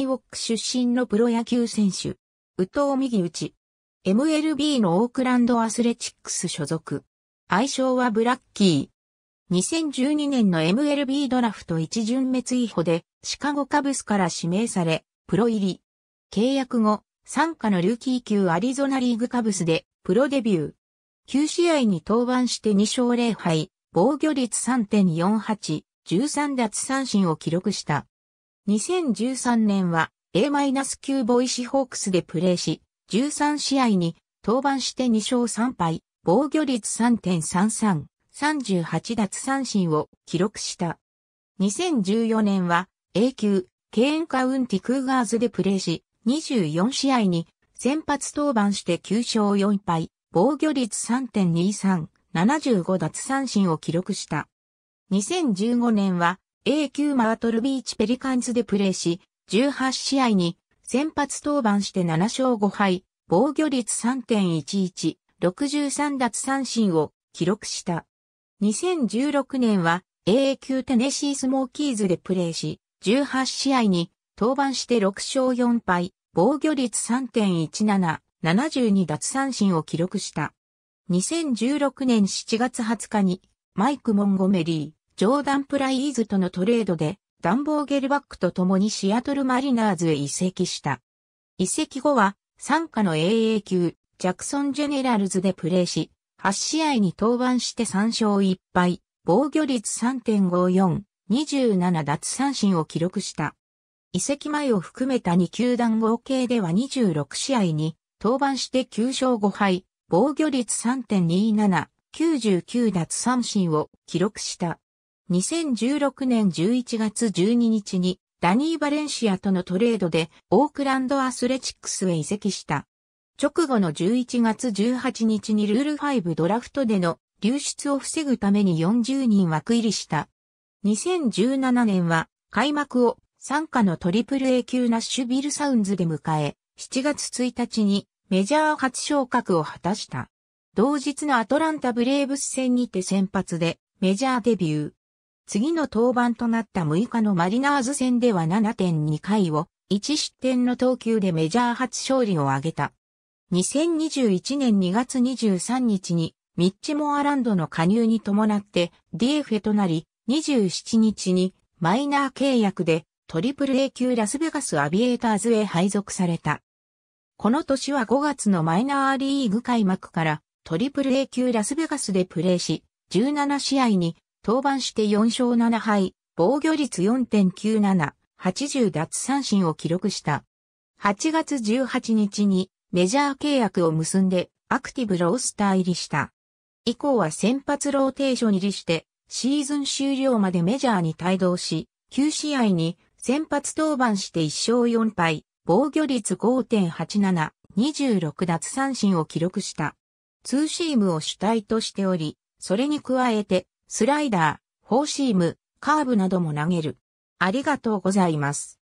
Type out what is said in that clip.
ティウォック出身のプロ野球選手。宇藤右打ち。MLB のオークランドアスレチックス所属。愛称はブラッキー。2012年の MLB ドラフト一巡滅違法でシカゴカブスから指名され、プロ入り。契約後、参加のルーキー級アリゾナリーグカブスでプロデビュー。9試合に登板して2勝0敗、防御率3.48、13奪三振を記録した。2013年は A-9 ボイシホークスでプレーし、13試合に登板して2勝3敗、防御率3.33、38奪三振を記録した。2014年は A 級、ケーンカウンティクーガーズでプレーし、24試合に先発登板して9勝4敗、防御率3.23、75奪三振を記録した。2015年は a 級マートルビーチペリカンズでプレーし、18試合に先発登板して7勝5敗、防御率3.11、63奪三振を記録した。2016年は a 級テネシースモーキーズでプレーし、18試合に登板して6勝4敗、防御率3.17、72奪三振を記録した。2016年7月20日にマイク・モンゴメリー。ジョーダン・プライーズとのトレードで、ダンボーゲルバックと共にシアトルマリナーズへ移籍した。移籍後は、参加の AA 級、ジャクソン・ジェネラルズでプレーし、8試合に登板して3勝1敗、防御率3.54、27奪三振を記録した。移籍前を含めた2球団合計では26試合に登板して9勝5敗、防御率3.27、99奪三振を記録した。2016年11月12日にダニー・バレンシアとのトレードでオークランドアスレチックスへ移籍した。直後の11月18日にルール5ドラフトでの流出を防ぐために40人枠入りした。2017年は開幕を参加のトリプル A 級ナッシュビルサウンズで迎え、7月1日にメジャー初昇格を果たした。同日のアトランタブレーブス戦にて先発でメジャーデビュー。次の登板となった6日のマリナーズ戦では7.2回を1失点の投球でメジャー初勝利を挙げた。2021年2月23日にミッチモアランドの加入に伴って DFA となり、27日にマイナー契約で a a A 級ラスベガスアビエーターズへ配属された。この年は5月のマイナーリーグ開幕から a a A 級ラスベガスでプレーし、17試合に登板して4勝7敗、防御率4.97、80奪三振を記録した。8月18日にメジャー契約を結んでアクティブロースター入りした。以降は先発ローテーション入りして、シーズン終了までメジャーに帯同し、9試合に先発登板して1勝4敗、防御率5.87、26奪三振を記録した。ツーシームを主体としており、それに加えてスライダー、フォーシーム、カーブなども投げる。ありがとうございます。